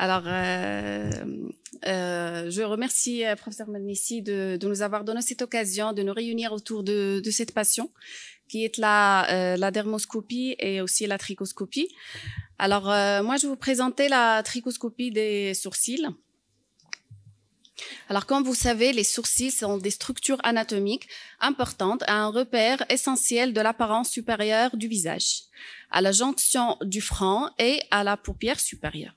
Alors, euh, euh, je remercie euh, professeur Manissi de, nous avoir donné cette occasion de nous réunir autour de, cette passion qui est la, la dermoscopie et aussi la trichoscopie. Alors, moi, je vais vous présenter la trichoscopie des sourcils. Alors, comme vous savez, les sourcils sont des structures anatomiques importantes à un repère essentiel de l'apparence supérieure du visage, à la jonction du front et à la paupière supérieure.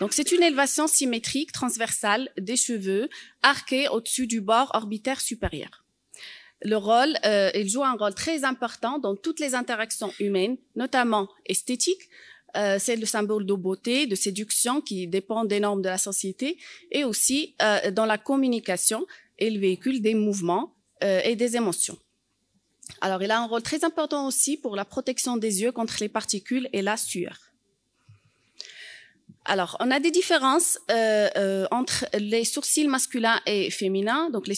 Donc, c'est une élévation symétrique transversale des cheveux arquée au-dessus du bord orbitaire supérieur le rôle, euh, il joue un rôle très important dans toutes les interactions humaines, notamment esthétiques, euh, c'est le symbole de beauté, de séduction qui dépend des normes de la société, et aussi euh, dans la communication et le véhicule des mouvements euh, et des émotions. Alors, il a un rôle très important aussi pour la protection des yeux contre les particules et la sueur. Alors, on a des différences euh, euh, entre les sourcils masculins et féminins. Donc, les,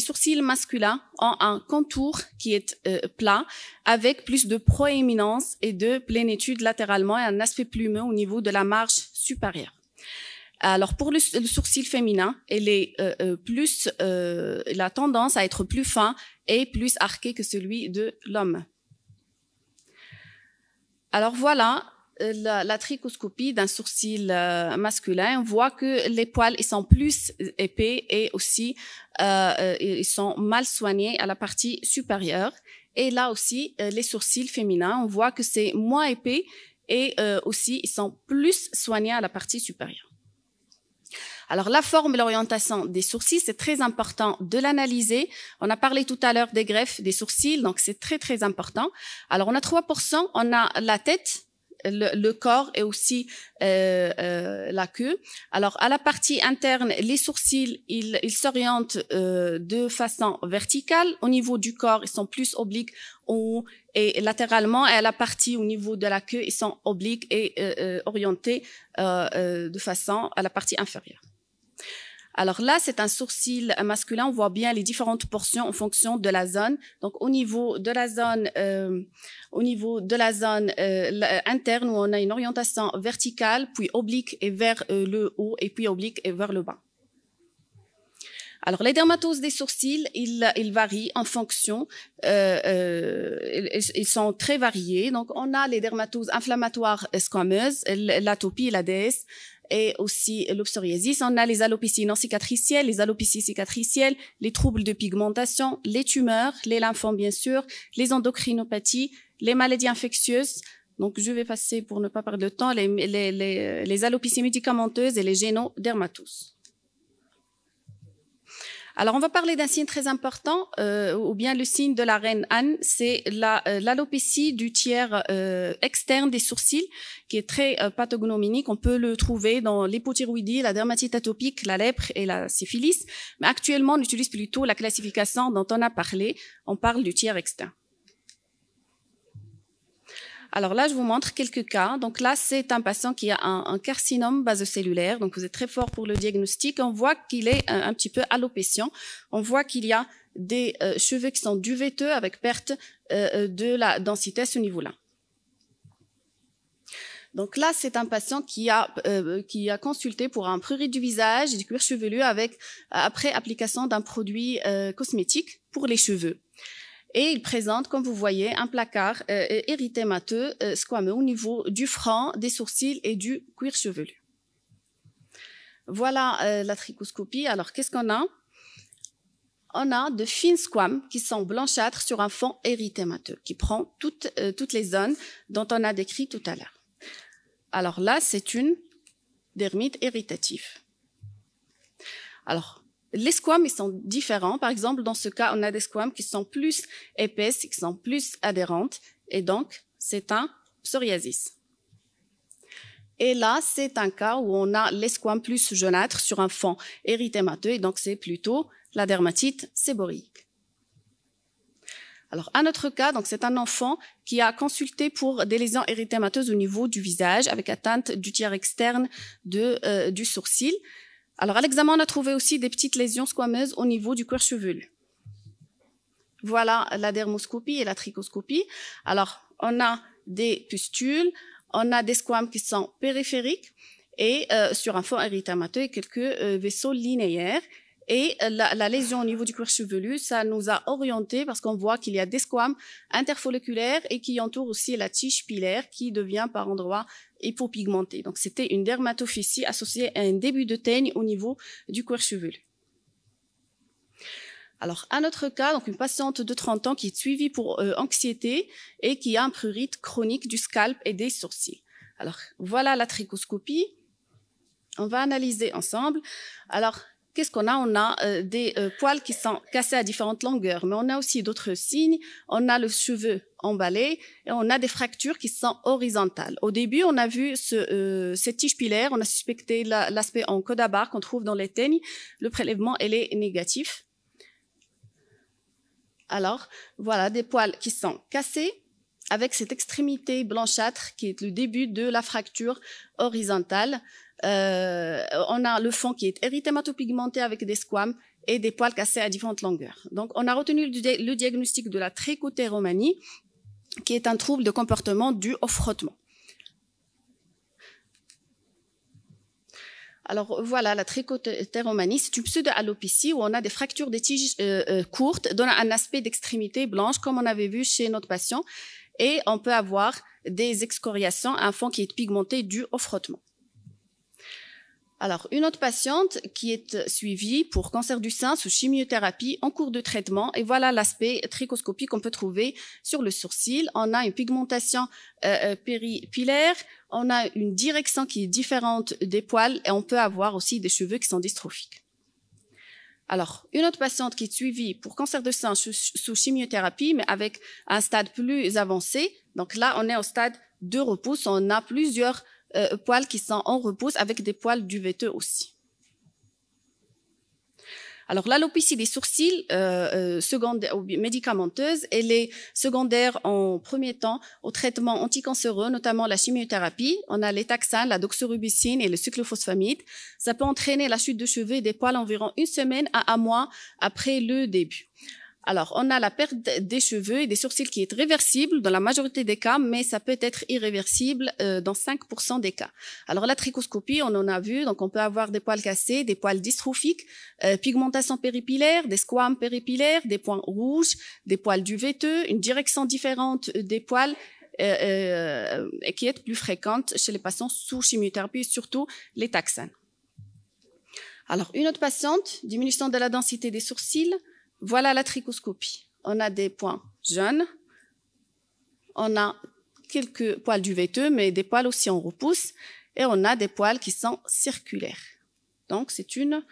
sourcils masculins ont un contour qui est euh, plat, avec plus de proéminence et de plénitude latéralement et un aspect plumeux au niveau de la marge supérieure. Alors pour le, sourcil féminin, il est plus, euh, la tendance à être plus fin et plus arqué que celui de l'homme. Alors voilà, la, la trichoscopie d'un sourcil euh, masculin, on voit que les poils ils sont plus épais et aussi euh, euh, ils sont mal soignés à la partie supérieure. Et là aussi, les sourcils féminins, on voit que c'est moins épais et aussi ils sont plus soignés à la partie supérieure. Alors la forme et l'orientation des sourcils, c'est très important de l'analyser. On a parlé tout à l'heure des greffes des sourcils, donc c'est très très important. Alors on a 3%, on a la tête, le, corps et aussi euh, euh, la queue. Alors à la partie interne, les sourcils, ils, ils s'orientent euh, de façon verticale. Au niveau du corps, ils sont plus obliques ou et latéralement, et à la partie au niveau de la queue, ils sont obliques et euh, euh, orientés euh, de façon à la partie inférieure. Alors là, c'est un sourcil masculin. On voit bien les différentes portions en fonction de la zone. Donc au niveau de la zone, euh, au niveau de la zone euh, euh interne, où on a une orientation verticale, puis oblique et vers euh, le haut, et puis oblique et vers le bas. Alors, les dermatoses des sourcils, ils, varient en fonction. Euh, euh, ils, sont très variés. Donc, on a les dermatoses inflammatoires euh, squameuses, l'atopie, l'ADS, et aussi l'opsoriasis, On a les alopécies non cicatricielles, les alopécies cicatricielles, les troubles de pigmentation, les tumeurs, les lymphomes bien sûr, les endocrinopathies, les maladies infectieuses. Donc je vais passer pour ne pas perdre de temps les, les, les alopécies médicamenteuses et les génodermatoses. Alors, on va parler d'un signe très important, euh, ou bien le signe de la reine Anne, c'est euh, l'alopécie du tiers euh, externe des sourcils, qui est très pathognomonique. On peut le trouver dans l'hypothyroïdie, la dermatite atopique, la lèpre et la syphilis. Mais actuellement, on utilise plutôt la classification dont on a parlé. On parle du tiers externe. Alors là, je vous montre quelques cas. Donc là, c'est un patient qui a un, un, carcinome basocellulaire. Donc vous êtes très fort pour le diagnostic. On voit qu'il est euh, un, petit peu alopécient. On voit qu'il y a des euh, cheveux qui sont duveteux avec perte euh, de la densité à ce niveau-là. Donc là, c'est un patient qui a qui a consulté pour un prurit du visage et du cuir chevelu avec après application d'un produit cosmétique pour les cheveux. Et il présente, comme vous voyez, un placard euh, euh, érythémateux euh, squameux au niveau du front, des sourcils et du cuir chevelu. Voilà euh, la trichoscopie. Alors, qu'est-ce qu'on a On a de fines squames qui sont blanchâtres sur un fond érythémateux, qui prend toutes, toutes les zones dont on a décrit tout à l'heure. Alors là, c'est une dermite irritative. Alors, les squames, ils sont différents. Par exemple, dans ce cas, on a des squames qui sont plus épaisses, qui sont plus adhérentes. Et donc, c'est un psoriasis. Et là, c'est un cas où on a les squames plus jaunâtres sur un fond érythémateux, et donc c'est plutôt la dermatite séborique. Alors, un autre cas, donc c'est un enfant qui a consulté pour des lésions érythémateuses au niveau du visage avec atteinte du tiers externe de, euh, du sourcil. Alors, à l'examen, on a trouvé aussi des petites lésions squameuses au niveau du cuir chevelu. Voilà la dermoscopie et la trichoscopie. Alors, on a des pustules, on a des squames qui sont périphériques et euh, sur un fond érythémateux et quelques euh, vaisseaux linéaires et euh, la, lésion au niveau du cuir chevelu, ça nous a orienté parce qu'on voit qu'il y a des squames interfolliculaires et qui entourent aussi la tige pilaire qui devient par endroits hypopigmentée. Donc c'était une dermatophysie associée à un début de teigne au niveau du cuir chevelu. Alors, un autre cas, donc une patiente de 30 ans qui est suivie pour euh, anxiété et qui a un prurite chronique du scalp et des sourcils. Alors, voilà la trichoscopie. On va analyser ensemble. Alors, Qu'est-ce qu'on a On a euh, des euh, poils qui sont cassés à différentes longueurs, mais on a aussi d'autres signes. On a le cheveu emballé et on a des fractures qui sont horizontales. Au début, on a vu ce, euh, cette tige pilaire, on a suspecté l'aspect en à barre qu'on trouve dans les teignes. Le prélèvement, elle est négatif. Alors, voilà des poils qui sont cassés avec cette extrémité blanchâtre qui est le début de la fracture horizontale. Euh, on a le fond qui est érythémato avec des squames et des poils cassés à différentes longueurs. Donc, on a retenu le, diagnostic de la trichotéromanie, qui est un trouble de comportement dû au frottement. Alors voilà, la trichotéromanie, c'est une pseudo-alopécie où on a des fractures des tiges euh, euh, courtes, donnant un aspect d'extrémité blanche, comme on avait vu chez notre patient. Et on peut avoir des excoriations, un fond qui est pigmenté dû au frottement. Alors, une autre patiente qui est euh, suivie pour cancer du sein sous chimiothérapie en cours de traitement. Et voilà l'aspect trichoscopique qu'on peut trouver sur le sourcil. On a une pigmentation euh, euh, péripilaire, on a une direction qui est différente des poils et on peut avoir aussi des cheveux qui sont dystrophiques. Alors, une autre patiente qui est suivie pour cancer du sein sous chimiothérapie, mais avec un stade plus avancé. Donc là, on est au stade de repousse. On a plusieurs euh, poils qui sont en repousse avec des poils duveteux aussi. Alors l'alopécie des sourcils euh, euh secondaire, médicamenteuse, elle est secondaire en premier temps au traitement anticancéreux, notamment la chimiothérapie. On a les taxanes, la doxorubicine et le cyclophosphamide. Ça peut entraîner la chute de cheveux des poils environ une semaine à un mois après le début. Alors, on a la perte des cheveux et des sourcils qui est réversible dans la majorité des cas, mais ça peut être irréversible euh, dans 5% des cas. Alors, la trichoscopie, on en a vu, donc on peut avoir des poils cassés, des poils dystrophiques, euh, pigmentation péripilaire, des squames péripilaires, des points rouges, des poils duveteux, une direction différente des poils euh, euh, qui est plus fréquente chez les patients sous chimiothérapie, surtout les taxanes. Alors, une autre patiente, diminution de la densité des sourcils, voilà la trichoscopie. On a des points jeunes, on a quelques poils du duveteux, mais des poils aussi en repousse, et on a des poils qui sont circulaires. Donc c'est une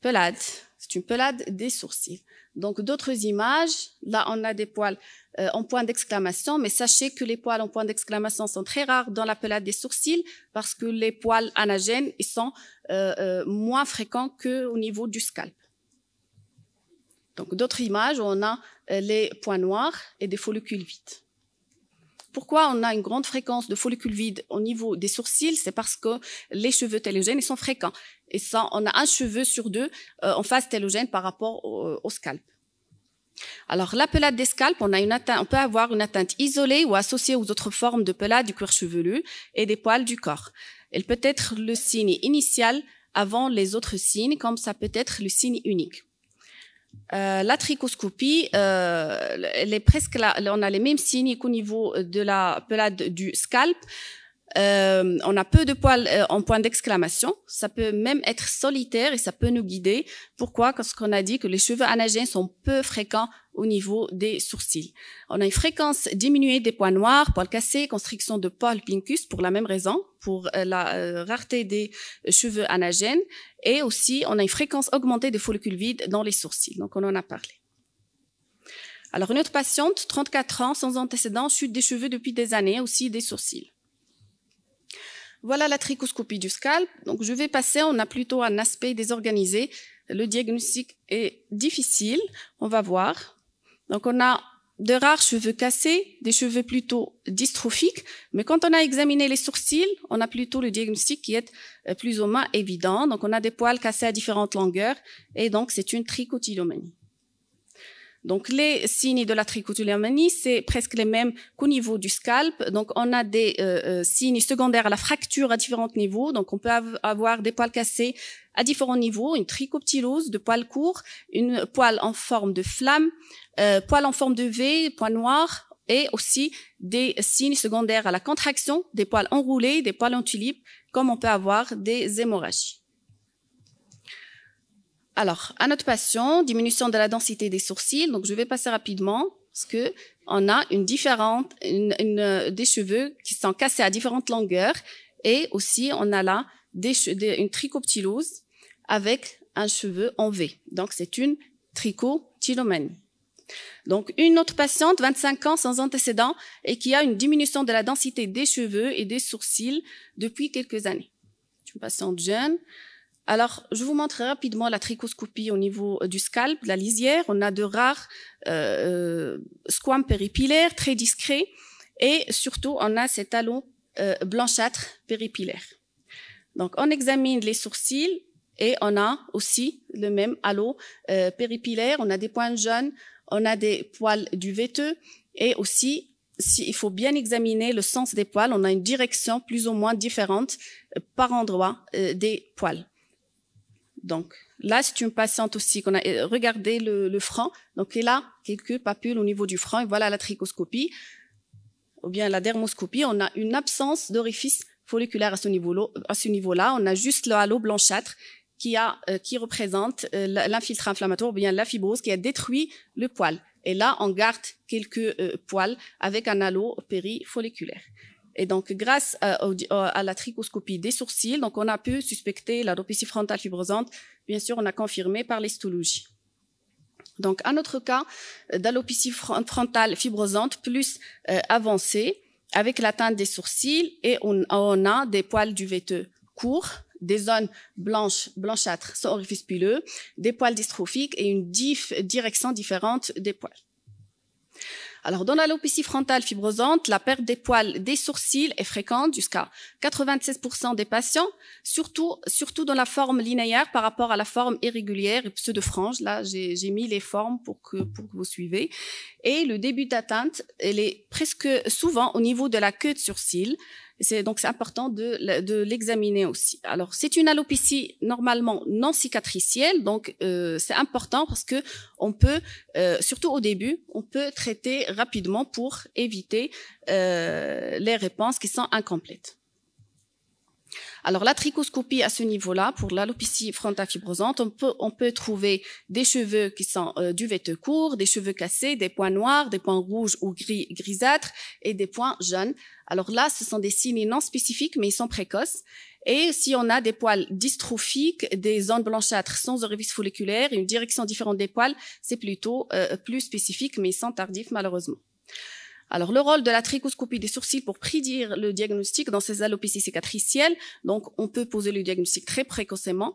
pelade, c'est une pelade des sourcils. Donc d'autres images, là on a des poils euh, en point d'exclamation, mais sachez que les poils en point d'exclamation sont très rares dans la pelade des sourcils parce que les poils anagènes ils sont euh, euh, moins fréquents qu'au niveau du scalp. Donc d'autres images on a euh, les points noirs et des follicules vides. Pourquoi on a une grande fréquence de follicules vides au niveau des sourcils C'est parce que les cheveux télogènes sont fréquents. Et ça, on a un cheveu sur deux euh, en phase télogène par rapport au, euh, scalp. Alors, la pelade des scalpes, on, a une on peut avoir une atteinte isolée ou associée aux autres formes de pelade du cuir chevelu et des poils du corps. Elle peut être le signe initial avant les autres signes, comme ça peut être le signe unique. Euh, la trichoscopie, euh, elle est presque là, on a les mêmes signes qu'au niveau de la pelade du scalp. Euh, on a peu de poils euh, en point d'exclamation. Ça peut même être solitaire et ça peut nous guider. Pourquoi Parce qu'on a dit que les cheveux anagènes sont peu fréquents au niveau des sourcils. On a une fréquence diminuée des poils noirs, poils cassés, constriction de poils pincus pour la même raison, pour euh, la rareté des cheveux anagènes. Et aussi, on a une fréquence augmentée des follicules vides dans les sourcils. Donc, on en a parlé. Alors, une autre patiente, 34 ans, sans antécédent, chute des cheveux depuis des années, aussi des sourcils. Voilà la trichoscopie du scalp. Donc, je vais passer, on a plutôt un aspect désorganisé. Le diagnostic est difficile, on va voir. Donc, on a de rares cheveux cassés, des cheveux plutôt dystrophiques, mais quand on a examiné les sourcils, on a plutôt le diagnostic qui est euh, plus ou moins évident. Donc, on a des poils cassés à différentes longueurs, et donc c'est une trichotillomanie. Donc, les signes de la trichotillomanie, c'est presque les mêmes qu'au niveau du scalp. Donc, on a des euh, euh, signes secondaires à la fracture à différents niveaux. Donc, on peut avoir des poils cassés à différents niveaux, une trichoptilose de poils courts, une poil en forme de flamme, poils euh, poil en forme de V, poil noir, et aussi des signes secondaires à la contraction, des poils enroulés, des poils en tulipe, comme on peut avoir des hémorragies. Alors, à notre patient, diminution de la densité des sourcils. Donc, je vais passer rapidement parce que on a une différente, une, une, des cheveux qui sont cassés à différentes longueurs et aussi on a là des, une trichoptilose avec un cheveu en V. Donc, c'est une trichoptilomanie. Donc, une autre patiente, 25 ans, sans antécédent, et qui a une diminution de la densité des cheveux et des sourcils depuis quelques années. une patiente jeune, alors, je vous montre rapidement la trichoscopie au niveau euh, du scalp, de la lisière. On a de rares euh, euh squames péripilaires très discrets et surtout, on a cet talons euh, blanchâtre blanchâtres péripilaires. Donc, on examine les sourcils et on a aussi le même halo euh, péripilaire. On a des points jaunes, on a des poils du duveteux et aussi si, il faut bien examiner le sens des poils. On a une direction plus ou moins différente par endroit des poils. Donc là, c'est une patiente aussi qu'on a regardé le, le Donc là a quelques papules au niveau du front. Et voilà la trichoscopie ou bien la dermoscopie. On a une absence d'orifice folliculaire à ce niveau-là. Niveau on a juste le halo blanchâtre qui, euh, représente euh, l'infiltre inflammatoire ou bien la fibrose qui a détruit le poil. Et là, on garde quelques euh, poils avec un halo folliculaire et donc, grâce à, la trichoscopie des sourcils, donc on a pu suspecter l'alopécie frontale fibrosante. Bien sûr, on a confirmé par l'histologie. Donc, un autre cas euh, d'alopécie frontale fibrosante plus euh, avancée, avec l'atteinte des sourcils, et on, a des poils du veteux courts, des zones blanches, blanchâtres sans orifice pileux, des poils dystrophiques et une direction différente des poils. Alors, dans l'alopécie frontale fibrosante, la perte des poils des sourcils est fréquente jusqu'à 96% des patients, surtout, surtout dans la forme linéaire par rapport à la forme irrégulière et pseudo-frange. Là, j'ai mis les formes pour que, pour que vous suivez. Et le début d'atteinte, elle est presque souvent au niveau de la queue de sourcil. C'est donc c'est important de, l'examiner aussi. Alors c'est une alopécie normalement non cicatricielle, donc euh, c'est important parce que on peut, euh, surtout au début, on peut traiter rapidement pour éviter euh, les réponses qui sont incomplètes. Alors la trichoscopie à ce niveau-là, pour l'alopécie frontal on peut, on peut trouver des cheveux qui sont euh, du court, des cheveux cassés, des points noirs, des points rouges ou gris, grisâtres et des points jaunes. Alors là, ce sont des signes non spécifiques, mais ils sont précoces. Et si on a des poils dystrophiques, des zones blanchâtres sans orifice folliculaire, une direction différente des poils, c'est plutôt euh, plus spécifique, mais ils sont tardifs malheureusement. Alors, le rôle de la trichoscopie des sourcils pour prédire le diagnostic dans ces alopécies cicatricielles. Donc, on peut poser le diagnostic très précocement.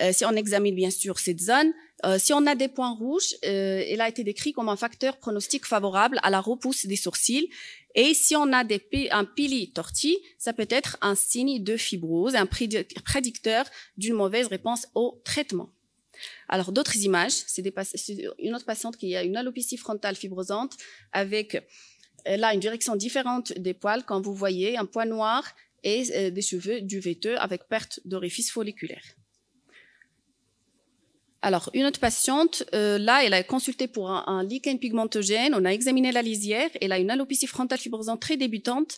Euh, si on examine bien sûr cette zone, euh, si on a des points rouges, euh, elle il a été décrit comme un facteur pronostic favorable à la repousse des sourcils. Et si on a des un pili torti, ça peut être un signe de fibrose, un prédicteur d'une mauvaise réponse au traitement. Alors d'autres images, c'est une autre patiente qui a une alopécie frontale fibrosante avec elle euh, a une direction différente des poils, quand vous voyez, un poids noir et euh, des cheveux duveteux avec perte d'orifice folliculaire. Alors, une autre patiente, euh, là, elle a consulté pour un, lichen pigmentogène. On a examiné la lisière. Elle a une alopécie frontale fibrosante très débutante.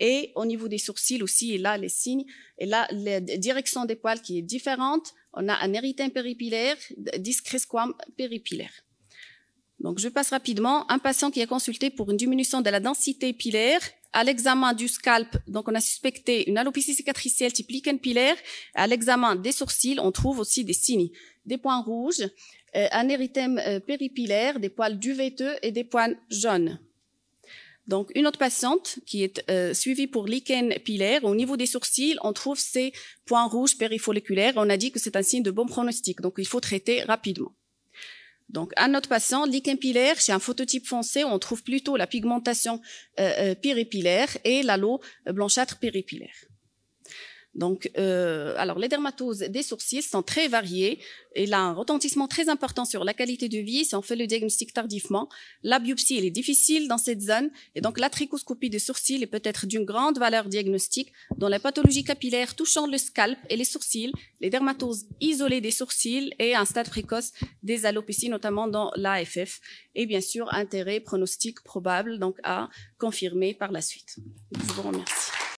Et au niveau des sourcils aussi, elle a les signes. Et là, la direction des poils qui est différente. On a un érythème péripilaire, squam péripilaire. Donc, je passe rapidement. Un patient qui est consulté pour une diminution de la densité pilaire. À l'examen du scalp, donc on a suspecté une alopécie cicatricielle type lichen pilaire. À l'examen des sourcils, on trouve aussi des signes, des points rouges, euh, un érythème euh, péripilaire, des poils duveteux et des points jaunes. Donc, une autre patiente qui est euh, suivie pour lichen pilaire, au niveau des sourcils, on trouve ces points rouges périfolliculaires. On a dit que c'est un signe de bon pronostic, donc il faut traiter rapidement. Donc, à notre patient, l'icampilaire, chez un phototype foncé, on trouve plutôt la pigmentation euh, euh péripilaire et l'aloe blanchâtre péripilaire. Donc, euh, alors les dermatoses des sourcils sont très variées et a un retentissement très important sur la qualité de vie si on fait le diagnostic tardivement. La biopsie, elle est difficile dans cette zone et donc la trichoscopie des sourcils est peut-être d'une grande valeur diagnostique dans la pathologie capillaire touchant le scalp et les sourcils, les dermatoses isolées des sourcils et un stade précoce des alopécies, notamment dans l'AFF. Et bien sûr, intérêt pronostic probable donc à confirmer par la suite. Je vous remercie.